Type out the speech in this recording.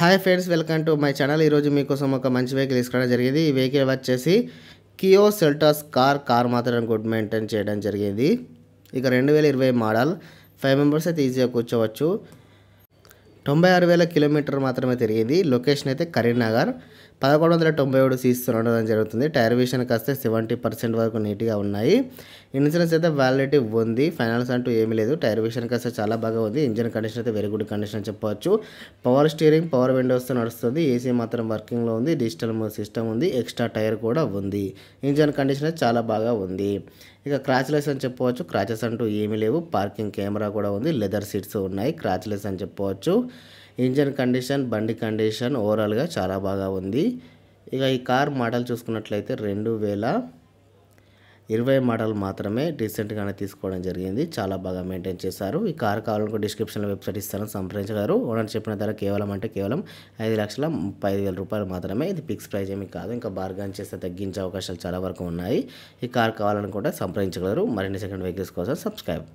hi friends welcome to my channel ఈరోజు మీకోసం ఒక మంచి వెహికల్ తీసుకురావడం జరిగింది ఈ వెహికల్ వచ్చేసి కియో సెల్టాస్ కార్ కార్ మాత్రం గుడ్ మెయింటైన్ చేయడం జరిగింది ఇక రెండు వేల ఇరవై మోడల్ ఫైవ్ మెంబర్స్ అయితే ఈజీగా కూర్చోవచ్చు తొంభై ఆరు వేల కిలోమీటర్ మాత్రమే తిరిగింది లొకేషన్ అయితే కరీంనగర్ పదకొండు వందల తొంభై ఏడు సీస్ ఉండడం జరుగుతుంది టైర్ విషయానికి వస్తే సెవెంటీ పర్సెంట్ వరకు నీట్గా ఉన్నాయి ఇన్సూరెన్స్ అయితే వ్యాలిడిటీ ఉంది ఫైనాన్స్ అంటూ ఏమీ లేదు టైర్ విషయానికి వస్తే చాలా బాగా ఉంది ఇంజిన్ కండిషన్ అయితే వెరీ గుడ్ కండిషన్ చెప్పవచ్చు పవర్ స్టీరింగ్ పవర్ విండోస్తో నడుస్తుంది ఏసీ మాత్రం వర్కింగ్లో ఉంది డిజిటల్ సిస్టమ్ ఉంది ఎక్స్ట్రా టైర్ కూడా ఉంది ఇంజిన్ కండిషన్ చాలా బాగా ఉంది ఇక క్రాచ్లెస్ అని చెప్పవచ్చు క్రాచెస్ అంటూ ఏమీ లేవు పార్కింగ్ కెమెరా కూడా ఉంది లెదర్ సీట్స్ ఉన్నాయి క్రాచ్లెస్ అని చెప్పవచ్చు ఇంజన్ కండిషన్ బండి కండిషన్ ఓవరాల్గా చాలా బాగా ఉంది ఇక ఈ కార్ మోడల్ చూసుకున్నట్లయితే రెండు వేల ఇరవై మోడల్ మాత్రమే రీసెంట్గానే తీసుకోవడం జరిగింది చాలా బాగా మెయింటైన్ చేశారు ఈ కార్ కావాలనుకో డిస్క్రిప్షన్లో వెబ్సైట్ ఇస్తాను సంప్రదించగారు ఓనర్ చెప్పిన ధర కేవలం అంటే కేవలం ఐదు లక్షల ముప్పై ఐదు వేల రూపాయలు మాత్రమే ఇది ఫిక్స్ ప్రైజ్ ఏమి కాదు ఇంకా బార్గాన్ చేస్తే తగ్గించే అవకాశాలు చాలా వరకు ఉన్నాయి ఈ కార్ కావాలనుకుంటే సంప్రదించగలరు మరిన్ని సెకండ్ వెహికల్స్ కోసం సబ్స్క్రైబ్